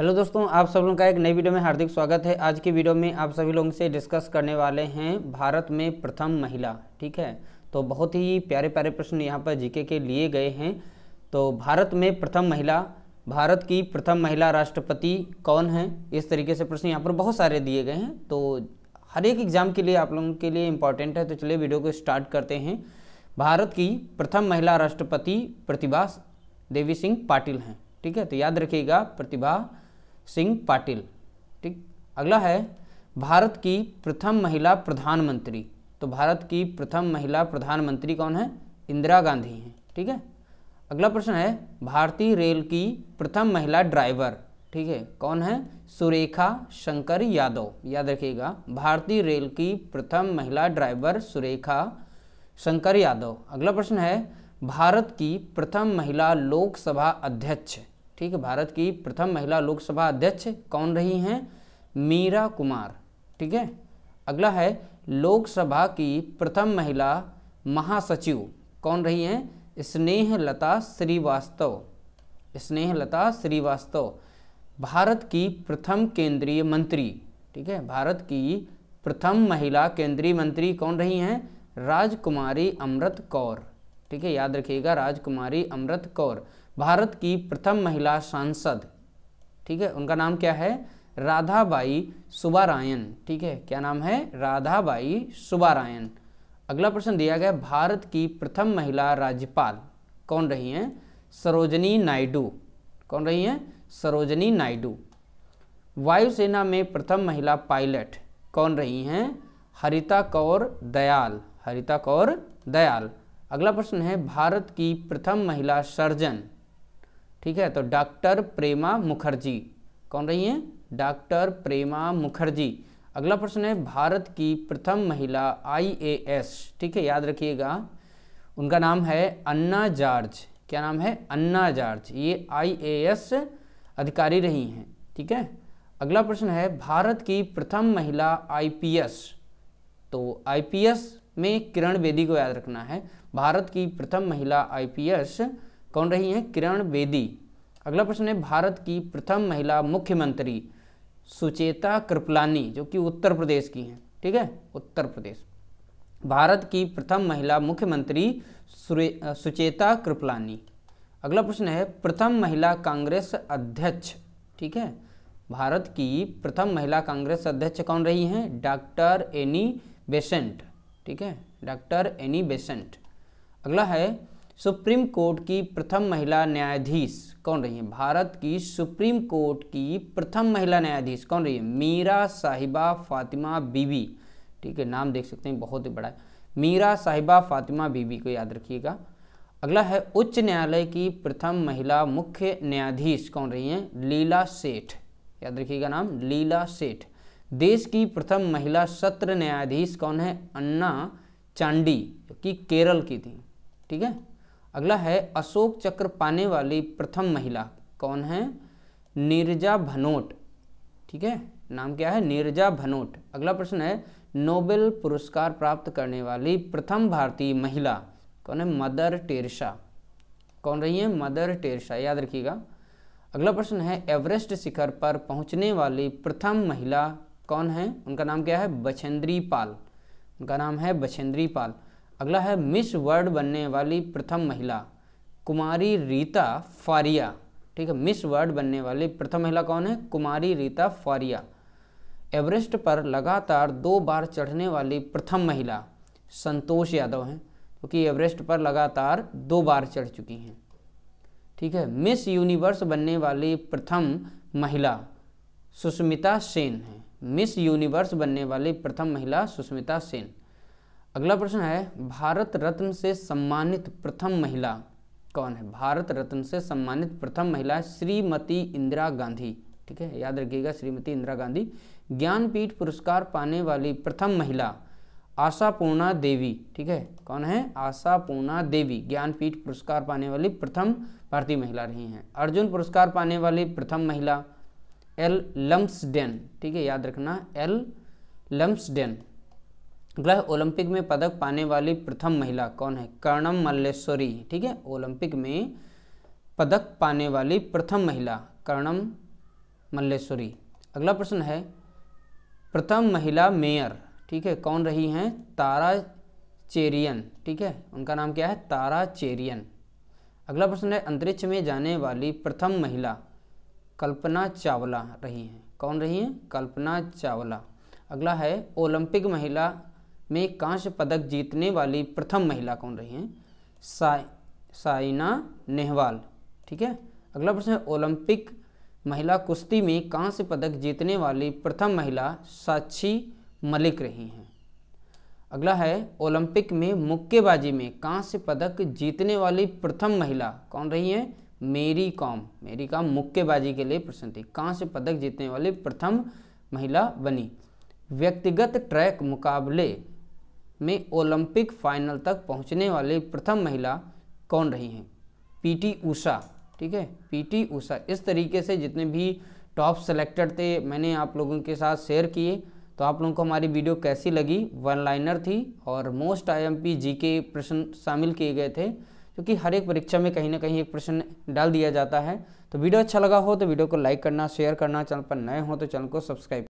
hello दोस्तों आप सब लोगों का एक नई वीडियो में हार्दिक स्वागत है आज की वीडियो में आप सभी लोगों से डिस्कस करने वाले हैं भारत में प्रथम महिला ठीक है तो बहुत ही प्यारे प्यारे प्रश्न यहाँ पर जीके के लिए गए हैं तो भारत में प्रथम महिला भारत की प्रथम महिला राष्ट्रपति कौन है इस तरीके से प्रश्न यहाँ पर बहुत सारे दिए गए हैं तो हर एक एग्ज़ाम के लिए आप लोगों के लिए इम्पॉर्टेंट है तो चलिए वीडियो को स्टार्ट करते हैं भारत की प्रथम महिला राष्ट्रपति प्रतिभा देवी सिंह पाटिल हैं ठीक है तो याद रखिएगा प्रतिभा सिंह पाटिल ठीक अगला है भारत की प्रथम महिला प्रधानमंत्री तो भारत की प्रथम महिला प्रधानमंत्री कौन है इंदिरा गांधी हैं ठीक है अगला प्रश्न है भारतीय रेल की प्रथम महिला ड्राइवर ठीक है कौन है सुरेखा शंकर यादव याद रखिएगा भारतीय रेल की प्रथम महिला ड्राइवर सुरेखा शंकर यादव अगला प्रश्न है भारत की प्रथम महिला लोकसभा अध्यक्ष ठीक है भारत की प्रथम महिला लोकसभा अध्यक्ष कौन रही हैं मीरा कुमार ठीक है अगला है लोकसभा की प्रथम महिला महासचिव कौन रही हैं स्नेहलता श्रीवास्तव स्नेहलता श्रीवास्तव भारत की प्रथम केंद्रीय मंत्री ठीक है भारत की प्रथम महिला केंद्रीय मंत्री कौन रही हैं राजकुमारी अमृत कौर ठीक है याद रखिएगा राजकुमारी अमृत कौर भारत की प्रथम महिला सांसद ठीक है उनका नाम क्या है राधाबाई सुबारायन ठीक है क्या नाम है राधाबाई सुबारायन अगला प्रश्न दिया गया भारत की प्रथम महिला राज्यपाल कौन रही हैं सरोजनी नायडू कौन रही हैं सरोजनी नायडू वायुसेना में प्रथम महिला पायलट कौन रही हैं हरिता कौर दयाल हरिता कौर दयाल अगला प्रश्न है भारत की प्रथम महिला सर्जन ठीक है तो डॉक्टर प्रेमा मुखर्जी कौन रही हैं डॉक्टर प्रेमा मुखर्जी अगला प्रश्न है भारत की प्रथम महिला आईएएस ठीक है याद रखिएगा उनका नाम है अन्ना जॉर्ज क्या नाम है अन्ना जॉर्ज ये आईएएस अधिकारी रही हैं ठीक है अगला प्रश्न है भारत की प्रथम महिला आईपीएस तो आईपीएस में किरण बेदी को याद रखना है भारत की प्रथम महिला आईपीएस पी कौन रही हैं किरण बेदी अगला प्रश्न है भारत की प्रथम महिला मुख्यमंत्री सुचेता कृपलानी जो कि उत्तर प्रदेश की हैं ठीक है उत्तर प्रदेश भारत की प्रथम महिला मुख्यमंत्री सुचेता कृपलानी अगला प्रश्न है प्रथम महिला कांग्रेस अध्यक्ष ठीक है भारत की प्रथम महिला कांग्रेस अध्यक्ष कौन रही हैं डॉक्टर एनी बेसेंट ठीक है डॉक्टर एनी बेसेंट अगला है सुप्रीम कोर्ट की प्रथम महिला न्यायाधीश कौन रही है भारत की सुप्रीम कोर्ट की प्रथम महिला न्यायाधीश कौन रही है मीरा साहिबा फातिमा बीबी ठीक है नाम देख सकते हैं बहुत ही बड़ा है मीरा साहिबा फातिमा बीबी को याद रखिएगा अगला है उच्च न्यायालय की प्रथम महिला मुख्य न्यायाधीश कौन रही हैं लीला सेठ याद रखिएगा नाम लीला सेठ देश की प्रथम महिला सत्र न्यायाधीश कौन है अन्ना चांडी जो कि केरल की थी ठीक है अगला है अशोक चक्र पाने वाली प्रथम महिला कौन है नीरजा भनोट ठीक है नाम क्या है नीरजा भनोट अगला प्रश्न है नोबेल पुरस्कार प्राप्त करने वाली प्रथम भारतीय महिला कौन है मदर टेरेसा कौन रही है मदर टेरेसा याद रखिएगा अगला प्रश्न है एवरेस्ट शिखर पर पहुंचने वाली प्रथम महिला कौन है उनका नाम क्या है बछेंद्री पाल उनका नाम है बछेंद्री पाल अगला है मिस वर्ल्ड बनने वाली प्रथम महिला कुमारी रीता फारिया ठीक है मिस वर्ल्ड बनने वाली प्रथम महिला कौन है कुमारी रीता फारिया एवरेस्ट पर लगातार दो बार चढ़ने वाली प्रथम महिला संतोष यादव हैं क्योंकि तो एवरेस्ट पर लगातार दो बार चढ़ चुकी हैं ठीक है मिस यूनिवर्स बनने वाली प्रथम महिला सुष्मिता सेन है मिस यूनिवर्स बनने वाली प्रथम महिला सुष्मिता सेन अगला प्रश्न है भारत रत्न से सम्मानित प्रथम महिला कौन है भारत रत्न से सम्मानित प्रथम महिला श्रीमती इंदिरा गांधी ठीक है याद रखिएगा श्रीमती इंदिरा गांधी ज्ञानपीठ पुरस्कार पाने वाली प्रथम महिला आशापूर्णा देवी ठीक है कौन है आशापूर्णा देवी ज्ञानपीठ पुरस्कार पाने वाली प्रथम भारतीय महिला रही हैं अर्जुन पुरस्कार पाने वाली प्रथम महिला एल लम्सडेन ठीक है याद रखना एल लम्सडेन ग्रह ओलंपिक में पदक पाने वाली प्रथम महिला कौन है कर्णम मल्लेश्वरी ठीक है ओलंपिक में पदक पाने वाली प्रथम महिला कर्णम मल्लेश्वरी अगला प्रश्न है प्रथम महिला मेयर ठीक है कौन रही हैं तारा चेरियन ठीक है उनका नाम क्या है तारा चेरियन अगला प्रश्न है अंतरिक्ष में जाने वाली प्रथम महिला कल्पना चावला रही हैं कौन रही हैं कल्पना चावला अगला है ओलंपिक महिला में कांस्य पदक जीतने वाली प्रथम महिला कौन रही हैं साई साइना नेहवाल ठीक है अगला प्रश्न है ओलंपिक महिला कुश्ती में कांस्य पदक जीतने वाली प्रथम महिला साक्षी मलिक रही हैं अगला है ओलंपिक में मुक्केबाजी में कांस्य पदक जीतने वाली प्रथम महिला कौन रही है मेरी कॉम मेरी कॉम मुक्केबाजी के लिए प्रश्न थी कांस्य पदक जीतने वाली प्रथम महिला बनी व्यक्तिगत ट्रैक मुकाबले में ओलंपिक फाइनल तक पहुंचने वाले प्रथम महिला कौन रही हैं पीटी उषा ठीक है पीटी उषा इस तरीके से जितने भी टॉप सेलेक्टेड थे मैंने आप लोगों के साथ शेयर किए तो आप लोगों को हमारी वीडियो कैसी लगी वन लाइनर थी और मोस्ट आईएमपी जीके प्रश्न शामिल किए गए थे क्योंकि हर एक परीक्षा में कहीं ना कहीं एक प्रश्न डाल दिया जाता है तो वीडियो अच्छा लगा हो तो वीडियो को लाइक करना शेयर करना चैनल पर नए हो तो चैनल को सब्सक्राइब